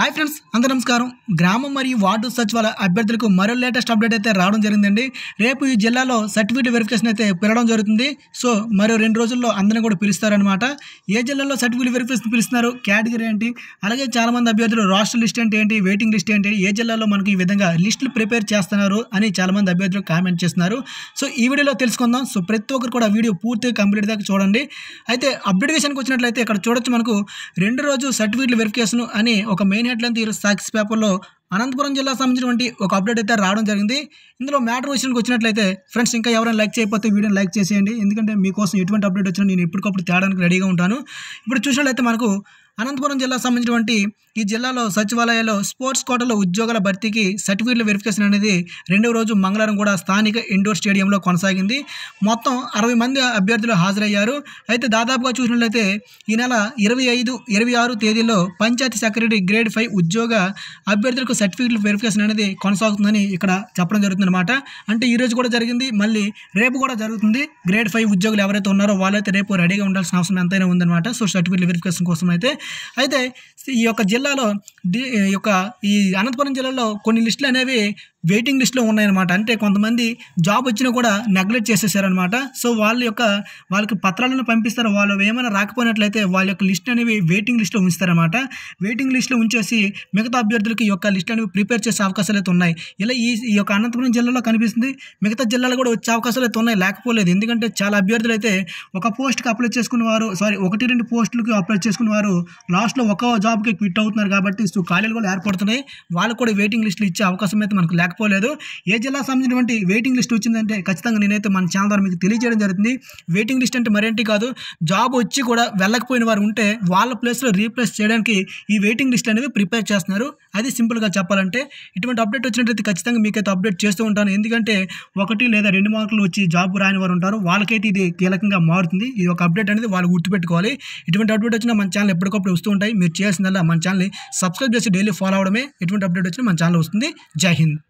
hi friends అందరూ నమస్కారం గ్రామం మరియు వార్డు సచివాలయ అభ్యర్థులకు మరో లేటెస్ట్ అప్డేట్ అయితే రావడం జరిగిందండి రేపు ఈ జిల్లాలో సర్టిఫికేట్ వెరిఫికేషన్ అయితే పిలవడం జరుగుతుంది సో మరో రెండు రోజుల్లో అందరిని కూడా పిలుస్తారనమాట ఏ జిల్లాలో సర్టిఫికేట్ వెరిఫికేషన్ పిలుస్తున్నారు కేటగిరీ ఏంటి అలాగే చాలామంది అభ్యర్థులు రాష్ట్ర లిస్ట్ అంటే ఏంటి వెయిటింగ్ లిస్ట్ ఏంటి ఏ జిల్లాలో మనకు ఈ విధంగా లిస్టులు ప్రిపేర్ చేస్తున్నారు అని చాలామంది అభ్యర్థులు కామెంట్ చేస్తున్నారు సో ఈ వీడియోలో తెలుసుకుందాం సో ప్రతి ఒక్కరు కూడా వీడియో పూర్తిగా కంప్లీట్ దాకా చూడండి అయితే అప్డేటేషన్కి వచ్చినట్లయితే ఇక్కడ చూడొచ్చు మనకు రెండు రోజు సర్టిఫికేట్లు వెరిఫికేషన్ అని ఒక మెయిన్ జరిగినట్లయితే ఈరోజు సాక్స్ పేపర్లో అనంతపురం జిల్లా సంబంధించినటువంటి ఒక అప్డేట్ అయితే రావడం జరిగింది ఇందులో మ్యాటర్ విషయానికి వచ్చినట్లయితే ఫ్రెండ్స్ ఇంకా ఎవరైనా లైక్ చేయకపోతే వీడియోని లైక్ చేసేయండి ఎందుకంటే మీకోసం ఎటువంటి అప్డేట్ వచ్చినా నేను ఎప్పటికప్పుడు తేడానికి రెడీగా ఉంటాను ఇప్పుడు చూసినట్లయితే మనకు అనంతపురం జిల్లాకు సంబంధించినటువంటి ఈ జిల్లాలో సచివాలయాల్లో స్పోర్ట్స్ కోటలో ఉద్యోగాల భర్తీకి సర్టిఫికేట్లు వెరిఫికేషన్ అనేది రెండవ రోజు మంగళవారం కూడా స్థానిక ఇండోర్ స్టేడియంలో కొనసాగింది మొత్తం అరవై మంది అభ్యర్థులు హాజరయ్యారు అయితే దాదాపుగా చూసినట్లయితే ఈ నెల ఇరవై ఐదు ఇరవై ఆరు తేదీలో పంచాయతీ సెక్రటరీ గ్రేడ్ ఫైవ్ ఉద్యోగ అభ్యర్థులకు సర్టిఫికేట్లు వెరిఫికేషన్ అనేది కొనసాగుతుందని ఇక్కడ చెప్పడం జరుగుతుందన్నమాట అంటే ఈరోజు కూడా జరిగింది మళ్ళీ రేపు కూడా జరుగుతుంది గ్రేడ్ ఫైవ్ ఉద్యోగులు ఎవరైతే ఉన్నారో వాళ్ళైతే రేపు రెడీగా ఉండాల్సిన అవసరం ఎంతైనా ఉందన్నమాట సో సర్టిఫికేట్ వెరిఫికేషన్ కోసం అయితే 还得。ఈ యొక్క జిల్లాలో డి యొక్క ఈ అనంతపురం జిల్లాలో కొన్ని లిస్టులు అనేవి వెయిటింగ్ లిస్టులో ఉన్నాయన్నమాట అంటే కొంతమంది జాబ్ వచ్చినా కూడా నెగ్లెక్ట్ చేసేసారనమాట సో వాళ్ళ యొక్క వాళ్ళకి పత్రాలను పంపిస్తారు వాళ్ళు ఏమైనా రాకపోయినట్లయితే వాళ్ళ యొక్క లిస్ట్ అనేవి వెయిటింగ్ లిస్ట్లో ఉంచుతారనమాట వెయిటింగ్ లిస్టులో ఉంచేసి మిగతా అభ్యర్థులకి యొక్క లిస్ట్ అనేవి ప్రిపేర్ చేసే అవకాశాలు అయితే ఉన్నాయి ఇలా ఈ ఈ యొక్క అనంతపురం జిల్లాలో కనిపిస్తుంది మిగతా జిల్లాలు కూడా వచ్చే అవకాశాలు అయితే ఉన్నాయి లేకపోలేదు ఎందుకంటే చాలా అభ్యర్థులు అయితే ఒక పోస్ట్కి అప్లై చేసుకున్న వారు సారీ ఒకటి రెండు పోస్టులకు అప్లై చేసుకున్న వారు లాస్ట్లో ఒక జాబ్ జాబ్కి క్విట్ అవుతున్నారు కాబట్టి సో ఖాళీలు కూడా ఏర్పడుతున్నాయి వాళ్ళకు కూడా వెయిటింగ్ లిస్టులు ఇచ్చే అవకాశం అయితే మనకు లేకపోలేదు ఏ జిల్లా సంబంధించినటువంటి వెయిటింగ్ లిస్ట్ వచ్చిందంటే ఖచ్చితంగా నేనైతే మన ఛానల్ ద్వారా మీకు తెలియజేయడం జరుగుతుంది వెయిటింగ్ లిస్ట్ అంటే మరేంటి కాదు జాబ్ వచ్చి కూడా వెళ్ళకపోయిన వారు ఉంటే వాళ్ళ ప్లేస్లో రీప్లేస్ చేయడానికి ఈ వెయిటింగ్ లిస్ట్ అనేది ప్రిపేర్ చేస్తున్నారు అది సింపుల్గా చెప్పాలంటే ఇటువంటి అప్డేట్ వచ్చినట్లయితే ఖచ్చితంగా మీకైతే అప్డేట్ చేస్తూ ఉంటాను ఎందుకంటే ఒకటి లేదా రెండు మార్కులు వచ్చి జాబ్ రాని వారు ఉంటారు వాళ్ళకైతే ఇది కీలకంగా మారుతుంది ఇది ఒక అప్డేట్ అనేది వాళ్ళు గుర్తుపెట్టుకోవాలి ఇటువంటి అప్డేట్ వచ్చినా మన ఛానల్ ఎప్పటికప్పుడు వస్తూ ఉంటాయి మీరు చేసిన చేయాల్సిందల్లా మన ఛానల్ని సబ్స్క్రైబ్ చేసి డైలీ ఫాలో అవడమే ఎటువంటి అప్డేట్ వచ్చినా మన ఛానల్ వస్తుంది జై హింద్